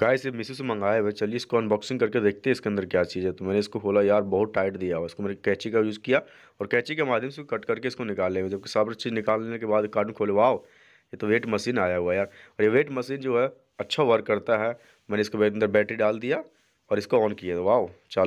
गाय से मिसी से मंगाए हुए चलिए इसको अनबॉक्सिंग करके देखते हैं इसके अंदर क्या चीज़ है तो मैंने इसको खोला यार बहुत टाइट दिया हुआ इसको मैंने कैची का यूज़ किया और कैची के माध्यम से कट करके इसको निकाले हुए जबकि सब चीज़ निकालने के बाद कार्टून खोले वाओ ये तो वेट मशीन आया हुआ यार और ये वेट मशीन जो है अच्छा वर्क करता है मैंने इसको अंदर बैटरी डाल दिया और इसको ऑन किया तो वाओ चाल